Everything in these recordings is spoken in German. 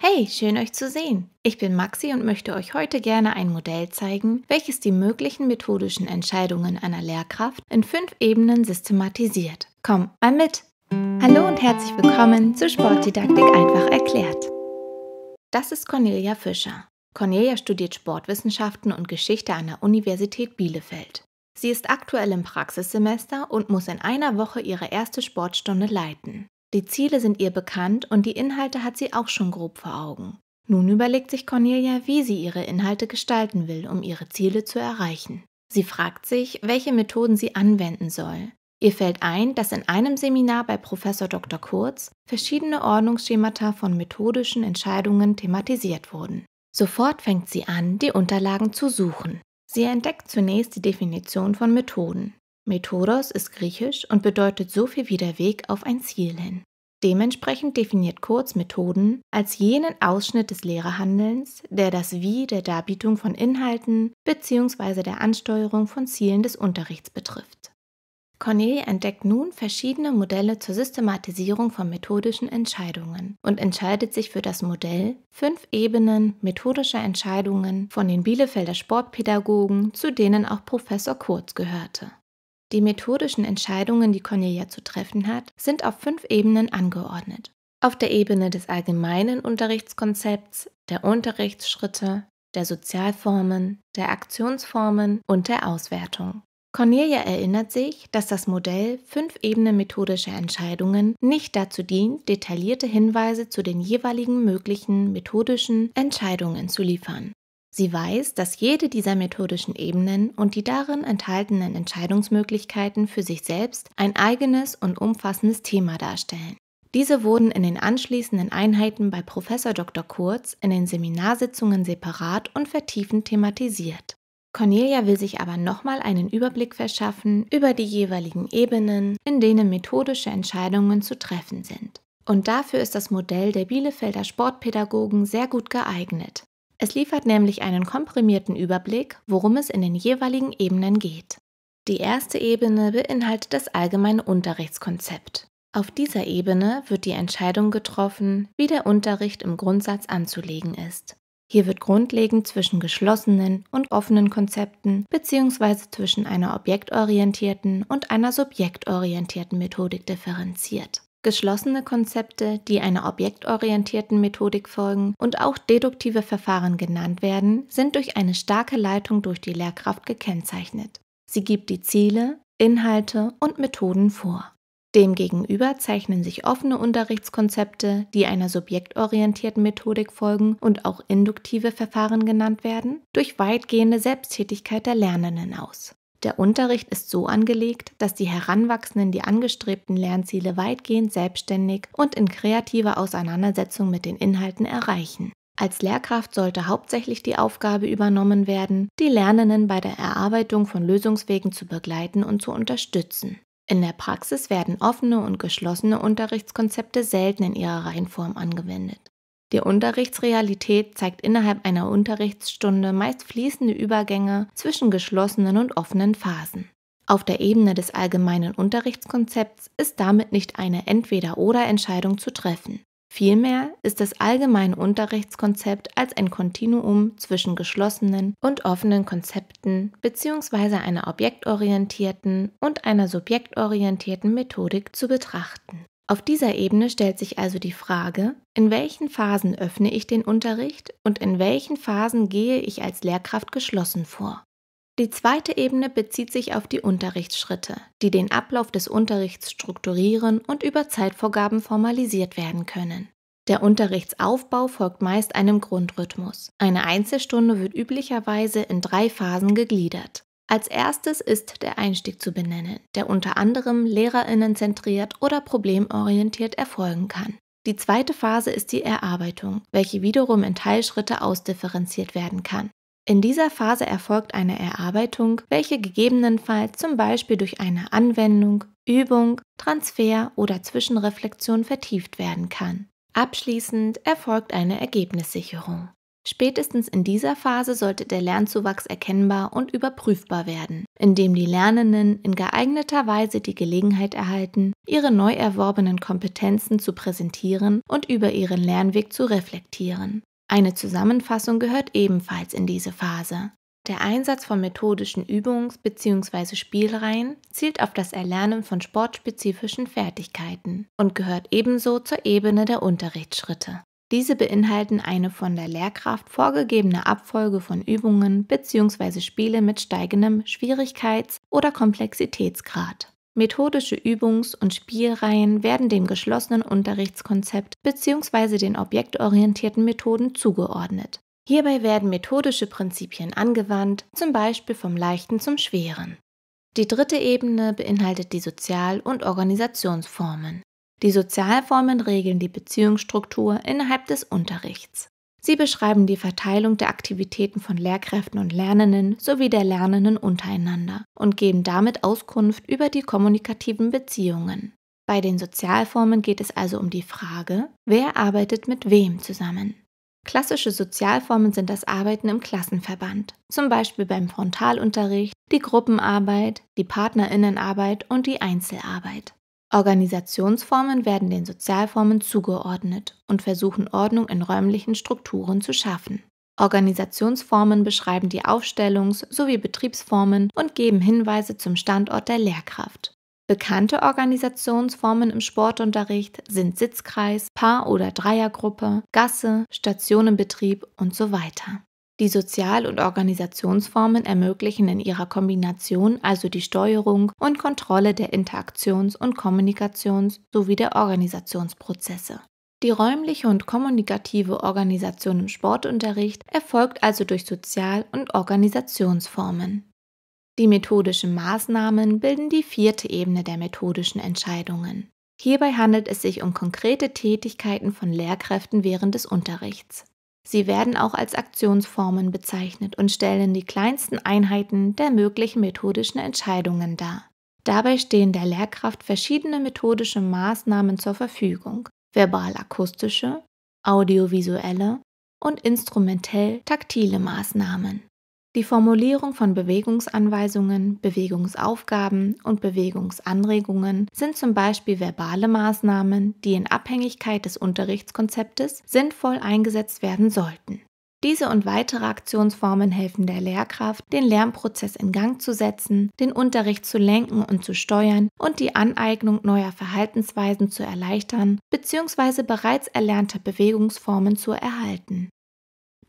Hey, schön euch zu sehen. Ich bin Maxi und möchte euch heute gerne ein Modell zeigen, welches die möglichen methodischen Entscheidungen einer Lehrkraft in fünf Ebenen systematisiert. Komm mal mit! Hallo und herzlich willkommen zu Sportdidaktik einfach erklärt. Das ist Cornelia Fischer. Cornelia studiert Sportwissenschaften und Geschichte an der Universität Bielefeld. Sie ist aktuell im Praxissemester und muss in einer Woche ihre erste Sportstunde leiten. Die Ziele sind ihr bekannt und die Inhalte hat sie auch schon grob vor Augen. Nun überlegt sich Cornelia, wie sie ihre Inhalte gestalten will, um ihre Ziele zu erreichen. Sie fragt sich, welche Methoden sie anwenden soll. Ihr fällt ein, dass in einem Seminar bei Professor Dr. Kurz verschiedene Ordnungsschemata von methodischen Entscheidungen thematisiert wurden. Sofort fängt sie an, die Unterlagen zu suchen. Sie entdeckt zunächst die Definition von Methoden. Methodos ist griechisch und bedeutet so viel wie der Weg auf ein Ziel hin. Dementsprechend definiert Kurz Methoden als jenen Ausschnitt des Lehrerhandelns, der das Wie der Darbietung von Inhalten bzw. der Ansteuerung von Zielen des Unterrichts betrifft. Cornelia entdeckt nun verschiedene Modelle zur Systematisierung von methodischen Entscheidungen und entscheidet sich für das Modell Fünf Ebenen methodischer Entscheidungen von den Bielefelder Sportpädagogen, zu denen auch Professor Kurz gehörte. Die methodischen Entscheidungen, die Cornelia zu treffen hat, sind auf fünf Ebenen angeordnet. Auf der Ebene des allgemeinen Unterrichtskonzepts, der Unterrichtsschritte, der Sozialformen, der Aktionsformen und der Auswertung. Cornelia erinnert sich, dass das Modell fünf Ebenen methodischer Entscheidungen nicht dazu dient, detaillierte Hinweise zu den jeweiligen möglichen methodischen Entscheidungen zu liefern. Sie weiß, dass jede dieser methodischen Ebenen und die darin enthaltenen Entscheidungsmöglichkeiten für sich selbst ein eigenes und umfassendes Thema darstellen. Diese wurden in den anschließenden Einheiten bei Prof. Dr. Kurz in den Seminarsitzungen separat und vertiefend thematisiert. Cornelia will sich aber nochmal einen Überblick verschaffen über die jeweiligen Ebenen, in denen methodische Entscheidungen zu treffen sind. Und dafür ist das Modell der Bielefelder Sportpädagogen sehr gut geeignet, es liefert nämlich einen komprimierten Überblick, worum es in den jeweiligen Ebenen geht. Die erste Ebene beinhaltet das allgemeine Unterrichtskonzept. Auf dieser Ebene wird die Entscheidung getroffen, wie der Unterricht im Grundsatz anzulegen ist. Hier wird grundlegend zwischen geschlossenen und offenen Konzepten bzw. zwischen einer objektorientierten und einer subjektorientierten Methodik differenziert. Geschlossene Konzepte, die einer objektorientierten Methodik folgen und auch deduktive Verfahren genannt werden, sind durch eine starke Leitung durch die Lehrkraft gekennzeichnet. Sie gibt die Ziele, Inhalte und Methoden vor. Demgegenüber zeichnen sich offene Unterrichtskonzepte, die einer subjektorientierten Methodik folgen und auch induktive Verfahren genannt werden, durch weitgehende Selbsttätigkeit der Lernenden aus. Der Unterricht ist so angelegt, dass die Heranwachsenden die angestrebten Lernziele weitgehend selbstständig und in kreativer Auseinandersetzung mit den Inhalten erreichen. Als Lehrkraft sollte hauptsächlich die Aufgabe übernommen werden, die Lernenden bei der Erarbeitung von Lösungswegen zu begleiten und zu unterstützen. In der Praxis werden offene und geschlossene Unterrichtskonzepte selten in ihrer Reihenform angewendet. Die Unterrichtsrealität zeigt innerhalb einer Unterrichtsstunde meist fließende Übergänge zwischen geschlossenen und offenen Phasen. Auf der Ebene des allgemeinen Unterrichtskonzepts ist damit nicht eine Entweder-oder-Entscheidung zu treffen. Vielmehr ist das allgemeine Unterrichtskonzept als ein Kontinuum zwischen geschlossenen und offenen Konzepten bzw. einer objektorientierten und einer subjektorientierten Methodik zu betrachten. Auf dieser Ebene stellt sich also die Frage, in welchen Phasen öffne ich den Unterricht und in welchen Phasen gehe ich als Lehrkraft geschlossen vor. Die zweite Ebene bezieht sich auf die Unterrichtsschritte, die den Ablauf des Unterrichts strukturieren und über Zeitvorgaben formalisiert werden können. Der Unterrichtsaufbau folgt meist einem Grundrhythmus. Eine Einzelstunde wird üblicherweise in drei Phasen gegliedert. Als erstes ist der Einstieg zu benennen, der unter anderem Lehrerinnen zentriert oder problemorientiert erfolgen kann. Die zweite Phase ist die Erarbeitung, welche wiederum in Teilschritte ausdifferenziert werden kann. In dieser Phase erfolgt eine Erarbeitung, welche gegebenenfalls zum Beispiel durch eine Anwendung, Übung, Transfer oder Zwischenreflexion vertieft werden kann. Abschließend erfolgt eine Ergebnissicherung. Spätestens in dieser Phase sollte der Lernzuwachs erkennbar und überprüfbar werden, indem die Lernenden in geeigneter Weise die Gelegenheit erhalten, ihre neu erworbenen Kompetenzen zu präsentieren und über ihren Lernweg zu reflektieren. Eine Zusammenfassung gehört ebenfalls in diese Phase. Der Einsatz von methodischen Übungs- bzw. Spielreihen zielt auf das Erlernen von sportspezifischen Fertigkeiten und gehört ebenso zur Ebene der Unterrichtsschritte. Diese beinhalten eine von der Lehrkraft vorgegebene Abfolge von Übungen bzw. Spiele mit steigendem Schwierigkeits- oder Komplexitätsgrad. Methodische Übungs- und Spielreihen werden dem geschlossenen Unterrichtskonzept bzw. den objektorientierten Methoden zugeordnet. Hierbei werden methodische Prinzipien angewandt, zum Beispiel vom Leichten zum Schweren. Die dritte Ebene beinhaltet die Sozial- und Organisationsformen. Die Sozialformen regeln die Beziehungsstruktur innerhalb des Unterrichts. Sie beschreiben die Verteilung der Aktivitäten von Lehrkräften und Lernenden sowie der Lernenden untereinander und geben damit Auskunft über die kommunikativen Beziehungen. Bei den Sozialformen geht es also um die Frage, wer arbeitet mit wem zusammen. Klassische Sozialformen sind das Arbeiten im Klassenverband, zum Beispiel beim Frontalunterricht, die Gruppenarbeit, die Partnerinnenarbeit und die Einzelarbeit. Organisationsformen werden den Sozialformen zugeordnet und versuchen Ordnung in räumlichen Strukturen zu schaffen. Organisationsformen beschreiben die Aufstellungs- sowie Betriebsformen und geben Hinweise zum Standort der Lehrkraft. Bekannte Organisationsformen im Sportunterricht sind Sitzkreis, Paar- oder Dreiergruppe, Gasse, Stationenbetrieb und so weiter. Die Sozial- und Organisationsformen ermöglichen in ihrer Kombination also die Steuerung und Kontrolle der Interaktions- und Kommunikations- sowie der Organisationsprozesse. Die räumliche und kommunikative Organisation im Sportunterricht erfolgt also durch Sozial- und Organisationsformen. Die methodischen Maßnahmen bilden die vierte Ebene der methodischen Entscheidungen. Hierbei handelt es sich um konkrete Tätigkeiten von Lehrkräften während des Unterrichts. Sie werden auch als Aktionsformen bezeichnet und stellen die kleinsten Einheiten der möglichen methodischen Entscheidungen dar. Dabei stehen der Lehrkraft verschiedene methodische Maßnahmen zur Verfügung, verbal-akustische, audiovisuelle und instrumentell-taktile Maßnahmen die Formulierung von Bewegungsanweisungen, Bewegungsaufgaben und Bewegungsanregungen sind zum Beispiel verbale Maßnahmen, die in Abhängigkeit des Unterrichtskonzeptes sinnvoll eingesetzt werden sollten. Diese und weitere Aktionsformen helfen der Lehrkraft, den Lernprozess in Gang zu setzen, den Unterricht zu lenken und zu steuern und die Aneignung neuer Verhaltensweisen zu erleichtern bzw. bereits erlernter Bewegungsformen zu erhalten.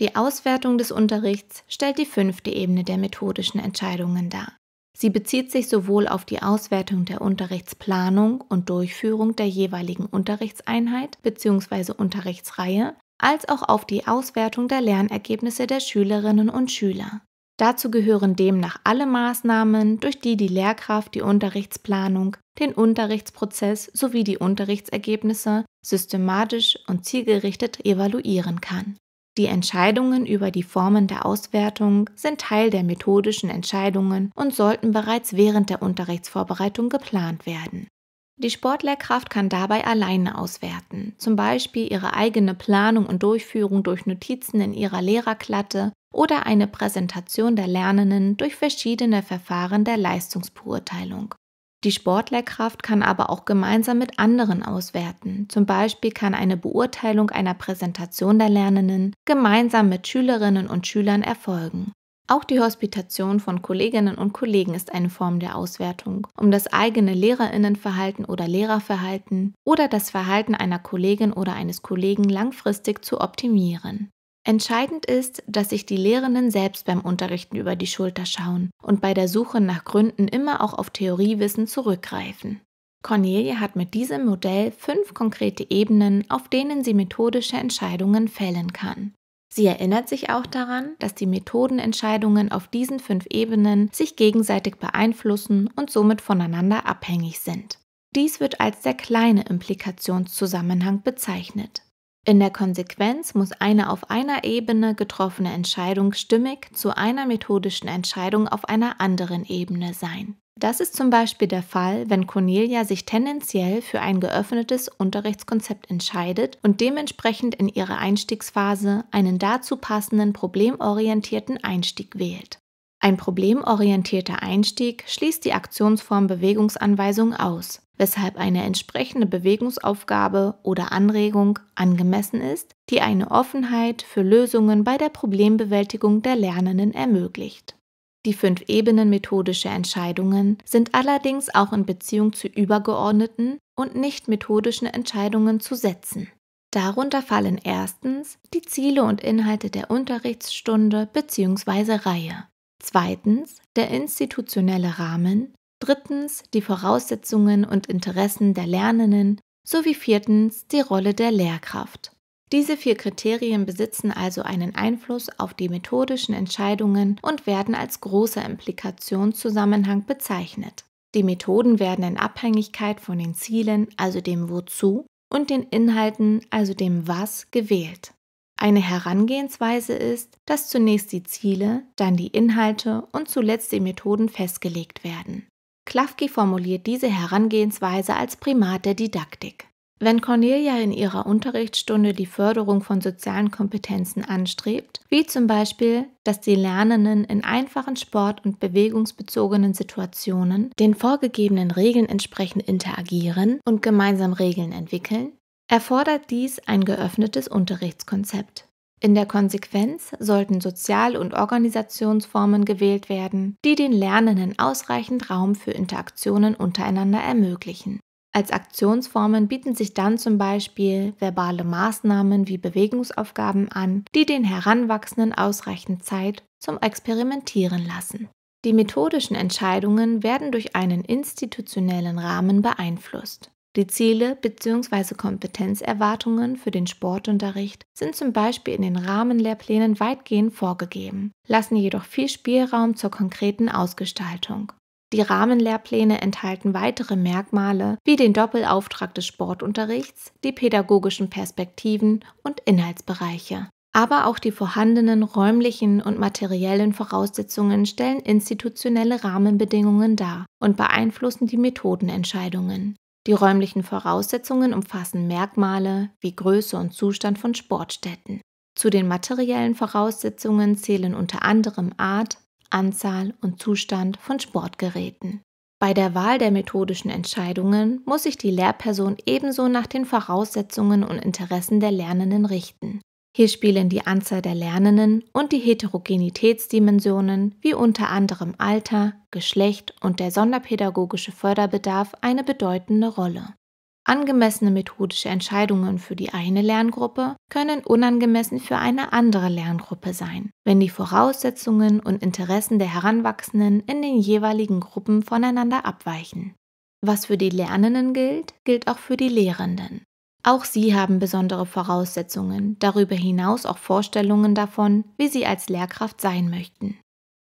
Die Auswertung des Unterrichts stellt die fünfte Ebene der methodischen Entscheidungen dar. Sie bezieht sich sowohl auf die Auswertung der Unterrichtsplanung und Durchführung der jeweiligen Unterrichtseinheit bzw. Unterrichtsreihe als auch auf die Auswertung der Lernergebnisse der Schülerinnen und Schüler. Dazu gehören demnach alle Maßnahmen, durch die die Lehrkraft die Unterrichtsplanung, den Unterrichtsprozess sowie die Unterrichtsergebnisse systematisch und zielgerichtet evaluieren kann. Die Entscheidungen über die Formen der Auswertung sind Teil der methodischen Entscheidungen und sollten bereits während der Unterrichtsvorbereitung geplant werden. Die Sportlehrkraft kann dabei alleine auswerten, zum Beispiel ihre eigene Planung und Durchführung durch Notizen in ihrer Lehrerklatte oder eine Präsentation der Lernenden durch verschiedene Verfahren der Leistungsbeurteilung. Die Sportlehrkraft kann aber auch gemeinsam mit anderen auswerten. Zum Beispiel kann eine Beurteilung einer Präsentation der Lernenden gemeinsam mit Schülerinnen und Schülern erfolgen. Auch die Hospitation von Kolleginnen und Kollegen ist eine Form der Auswertung, um das eigene Lehrerinnenverhalten oder Lehrerverhalten oder das Verhalten einer Kollegin oder eines Kollegen langfristig zu optimieren. Entscheidend ist, dass sich die Lehrenden selbst beim Unterrichten über die Schulter schauen und bei der Suche nach Gründen immer auch auf Theoriewissen zurückgreifen. Cornelia hat mit diesem Modell fünf konkrete Ebenen, auf denen sie methodische Entscheidungen fällen kann. Sie erinnert sich auch daran, dass die Methodenentscheidungen auf diesen fünf Ebenen sich gegenseitig beeinflussen und somit voneinander abhängig sind. Dies wird als der kleine Implikationszusammenhang bezeichnet. In der Konsequenz muss eine auf einer Ebene getroffene Entscheidung stimmig zu einer methodischen Entscheidung auf einer anderen Ebene sein. Das ist zum Beispiel der Fall, wenn Cornelia sich tendenziell für ein geöffnetes Unterrichtskonzept entscheidet und dementsprechend in ihrer Einstiegsphase einen dazu passenden problemorientierten Einstieg wählt. Ein problemorientierter Einstieg schließt die Aktionsform Bewegungsanweisung aus, weshalb eine entsprechende Bewegungsaufgabe oder Anregung angemessen ist, die eine Offenheit für Lösungen bei der Problembewältigung der Lernenden ermöglicht. Die fünf Ebenen methodische Entscheidungen sind allerdings auch in Beziehung zu übergeordneten und nicht methodischen Entscheidungen zu setzen. Darunter fallen erstens die Ziele und Inhalte der Unterrichtsstunde bzw. Reihe zweitens der institutionelle Rahmen, drittens die Voraussetzungen und Interessen der Lernenden sowie viertens die Rolle der Lehrkraft. Diese vier Kriterien besitzen also einen Einfluss auf die methodischen Entscheidungen und werden als großer Implikationszusammenhang bezeichnet. Die Methoden werden in Abhängigkeit von den Zielen, also dem Wozu, und den Inhalten, also dem Was, gewählt. Eine Herangehensweise ist, dass zunächst die Ziele, dann die Inhalte und zuletzt die Methoden festgelegt werden. Klafki formuliert diese Herangehensweise als Primat der Didaktik. Wenn Cornelia in ihrer Unterrichtsstunde die Förderung von sozialen Kompetenzen anstrebt, wie zum Beispiel, dass die Lernenden in einfachen sport- und bewegungsbezogenen Situationen den vorgegebenen Regeln entsprechend interagieren und gemeinsam Regeln entwickeln, erfordert dies ein geöffnetes Unterrichtskonzept. In der Konsequenz sollten Sozial- und Organisationsformen gewählt werden, die den Lernenden ausreichend Raum für Interaktionen untereinander ermöglichen. Als Aktionsformen bieten sich dann zum Beispiel verbale Maßnahmen wie Bewegungsaufgaben an, die den Heranwachsenden ausreichend Zeit zum Experimentieren lassen. Die methodischen Entscheidungen werden durch einen institutionellen Rahmen beeinflusst. Die Ziele bzw. Kompetenzerwartungen für den Sportunterricht sind zum Beispiel in den Rahmenlehrplänen weitgehend vorgegeben, lassen jedoch viel Spielraum zur konkreten Ausgestaltung. Die Rahmenlehrpläne enthalten weitere Merkmale wie den Doppelauftrag des Sportunterrichts, die pädagogischen Perspektiven und Inhaltsbereiche. Aber auch die vorhandenen räumlichen und materiellen Voraussetzungen stellen institutionelle Rahmenbedingungen dar und beeinflussen die Methodenentscheidungen. Die räumlichen Voraussetzungen umfassen Merkmale wie Größe und Zustand von Sportstätten. Zu den materiellen Voraussetzungen zählen unter anderem Art, Anzahl und Zustand von Sportgeräten. Bei der Wahl der methodischen Entscheidungen muss sich die Lehrperson ebenso nach den Voraussetzungen und Interessen der Lernenden richten. Hier spielen die Anzahl der Lernenden und die Heterogenitätsdimensionen wie unter anderem Alter, Geschlecht und der sonderpädagogische Förderbedarf eine bedeutende Rolle. Angemessene methodische Entscheidungen für die eine Lerngruppe können unangemessen für eine andere Lerngruppe sein, wenn die Voraussetzungen und Interessen der Heranwachsenden in den jeweiligen Gruppen voneinander abweichen. Was für die Lernenden gilt, gilt auch für die Lehrenden. Auch sie haben besondere Voraussetzungen, darüber hinaus auch Vorstellungen davon, wie sie als Lehrkraft sein möchten.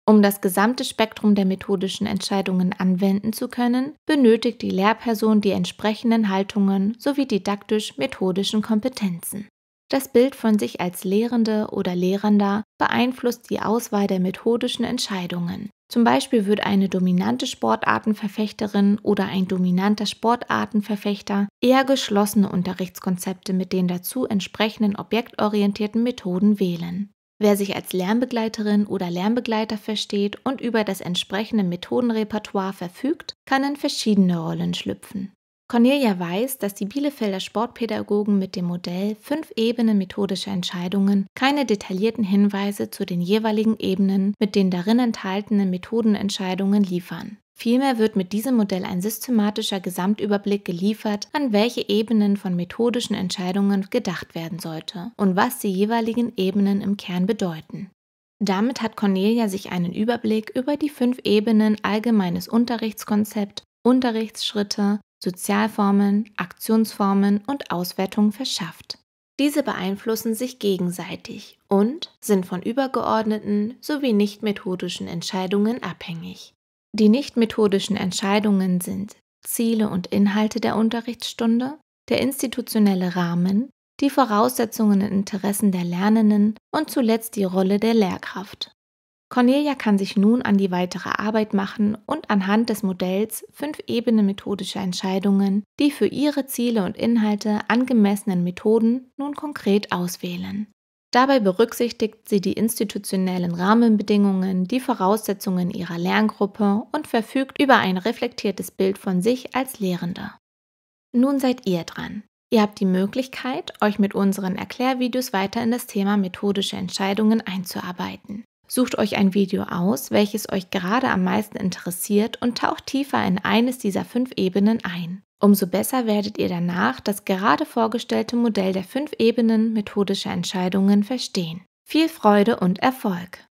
Um das gesamte Spektrum der methodischen Entscheidungen anwenden zu können, benötigt die Lehrperson die entsprechenden Haltungen sowie didaktisch-methodischen Kompetenzen. Das Bild von sich als Lehrende oder Lehrender beeinflusst die Auswahl der methodischen Entscheidungen, zum Beispiel würde eine dominante Sportartenverfechterin oder ein dominanter Sportartenverfechter eher geschlossene Unterrichtskonzepte mit den dazu entsprechenden objektorientierten Methoden wählen. Wer sich als Lernbegleiterin oder Lernbegleiter versteht und über das entsprechende Methodenrepertoire verfügt, kann in verschiedene Rollen schlüpfen. Cornelia weiß, dass die Bielefelder Sportpädagogen mit dem Modell fünf Ebenen methodischer Entscheidungen keine detaillierten Hinweise zu den jeweiligen Ebenen mit den darin enthaltenen Methodenentscheidungen liefern. Vielmehr wird mit diesem Modell ein systematischer Gesamtüberblick geliefert, an welche Ebenen von methodischen Entscheidungen gedacht werden sollte und was die jeweiligen Ebenen im Kern bedeuten. Damit hat Cornelia sich einen Überblick über die fünf Ebenen allgemeines Unterrichtskonzept, Unterrichtsschritte, Sozialformen, Aktionsformen und Auswertungen verschafft. Diese beeinflussen sich gegenseitig und sind von übergeordneten sowie nicht-methodischen Entscheidungen abhängig. Die nicht-methodischen Entscheidungen sind Ziele und Inhalte der Unterrichtsstunde, der institutionelle Rahmen, die Voraussetzungen und Interessen der Lernenden und zuletzt die Rolle der Lehrkraft. Cornelia kann sich nun an die weitere Arbeit machen und anhand des Modells fünf Ebenen methodischer Entscheidungen die für ihre Ziele und Inhalte angemessenen Methoden nun konkret auswählen. Dabei berücksichtigt sie die institutionellen Rahmenbedingungen, die Voraussetzungen ihrer Lerngruppe und verfügt über ein reflektiertes Bild von sich als Lehrende. Nun seid ihr dran. Ihr habt die Möglichkeit, euch mit unseren Erklärvideos weiter in das Thema methodische Entscheidungen einzuarbeiten. Sucht euch ein Video aus, welches euch gerade am meisten interessiert und taucht tiefer in eines dieser fünf Ebenen ein. Umso besser werdet ihr danach das gerade vorgestellte Modell der fünf Ebenen methodischer Entscheidungen verstehen. Viel Freude und Erfolg!